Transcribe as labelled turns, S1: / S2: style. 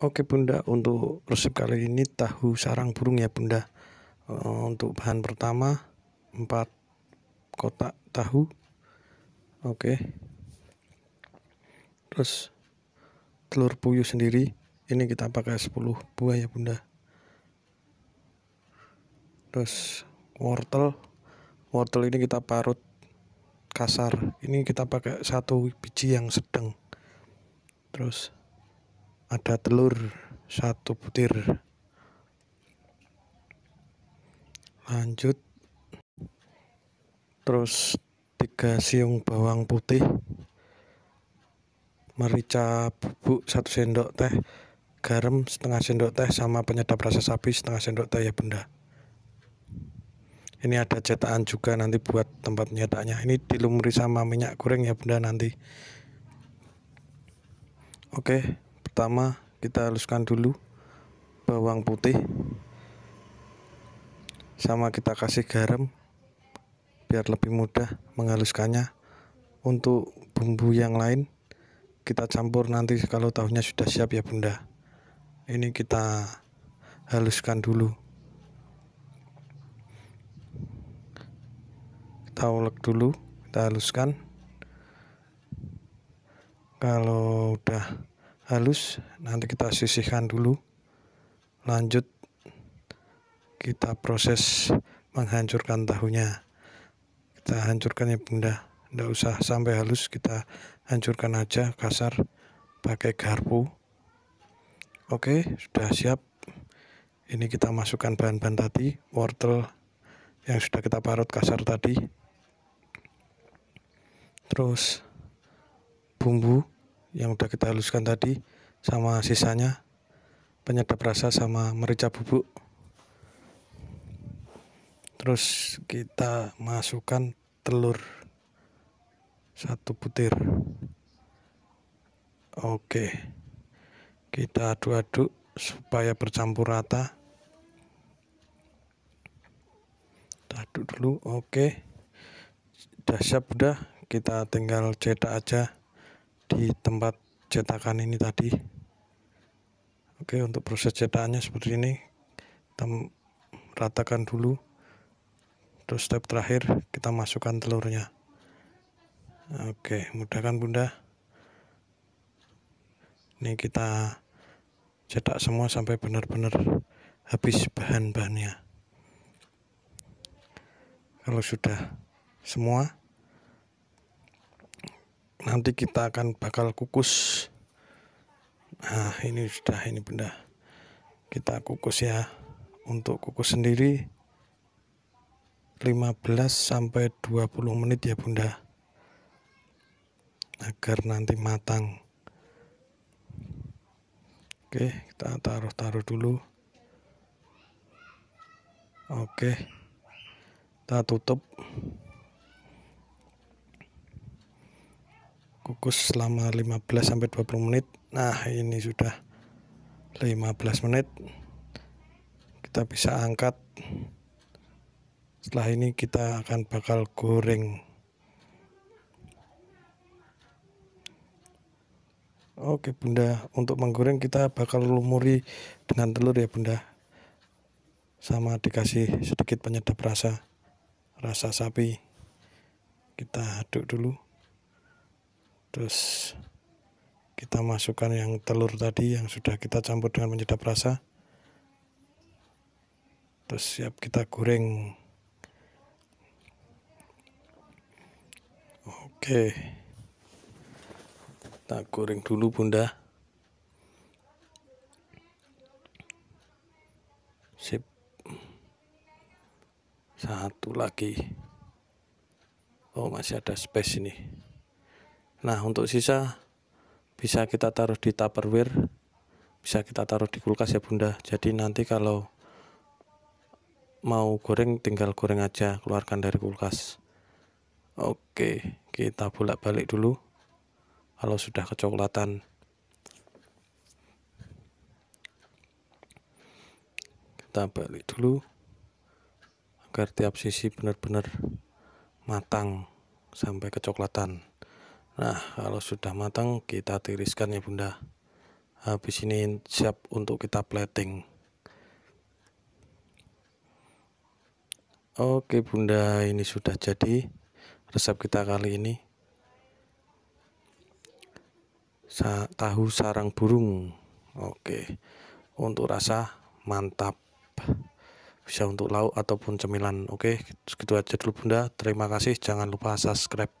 S1: Oke bunda, untuk resep kali ini tahu sarang burung ya bunda. Eh, untuk bahan pertama 4 kotak tahu. Oke. Terus telur puyuh sendiri ini kita pakai 10 buah ya bunda. Terus wortel. Wortel ini kita parut kasar. Ini kita pakai satu biji yang sedang. Terus ada telur satu butir lanjut terus tiga siung bawang putih merica bubuk satu sendok teh garam setengah sendok teh sama penyedap rasa sapi setengah sendok teh ya benda ini ada cetakan juga nanti buat tempat nyetaknya ini dilumuri sama minyak goreng ya benda nanti oke okay. Pertama, kita haluskan dulu bawang putih sama kita kasih garam biar lebih mudah menghaluskannya untuk bumbu yang lain kita campur nanti kalau tahunya sudah siap ya bunda ini kita haluskan dulu kita ulek dulu kita haluskan kalau udah halus nanti kita sisihkan dulu lanjut kita proses menghancurkan tahunya kita hancurkan ya bunda tidak usah sampai halus kita hancurkan aja kasar pakai garpu oke sudah siap ini kita masukkan bahan-bahan tadi wortel yang sudah kita parut kasar tadi terus bumbu yang udah kita haluskan tadi sama sisanya penyedap rasa sama merica bubuk terus kita masukkan telur satu butir oke kita aduk-aduk supaya bercampur rata kita aduk dulu oke sudah siap udah kita tinggal cetak aja di tempat cetakan ini tadi oke untuk proses cetakannya seperti ini kita ratakan dulu terus step terakhir kita masukkan telurnya oke mudah kan bunda ini kita cetak semua sampai benar-benar habis bahan-bahannya kalau sudah semua nanti kita akan bakal kukus nah ini sudah ini benda kita kukus ya untuk kukus sendiri 15 sampai 20 menit ya bunda agar nanti matang oke kita taruh-taruh dulu oke kita tutup kukus selama 15 sampai 20 menit. Nah, ini sudah 15 menit. Kita bisa angkat. Setelah ini kita akan bakal goreng. Oke, Bunda, untuk menggoreng kita bakal lumuri dengan telur ya, Bunda. Sama dikasih sedikit penyedap rasa rasa sapi. Kita aduk dulu terus kita masukkan yang telur tadi yang sudah kita campur dengan penyedap rasa terus siap kita goreng oke kita goreng dulu bunda sip satu lagi oh masih ada space ini Nah, untuk sisa bisa kita taruh di tupperware, bisa kita taruh di kulkas ya Bunda. Jadi nanti kalau mau goreng tinggal goreng aja, keluarkan dari kulkas. Oke, kita bolak-balik dulu. Kalau sudah kecoklatan. Kita balik dulu agar tiap sisi benar-benar matang sampai kecoklatan. Nah, kalau sudah matang kita tiriskan ya Bunda. Habis ini siap untuk kita plating. Oke Bunda, ini sudah jadi resep kita kali ini. Sa tahu sarang burung. Oke. Untuk rasa mantap. Bisa untuk lauk ataupun cemilan. Oke, segitu aja dulu Bunda. Terima kasih. Jangan lupa subscribe.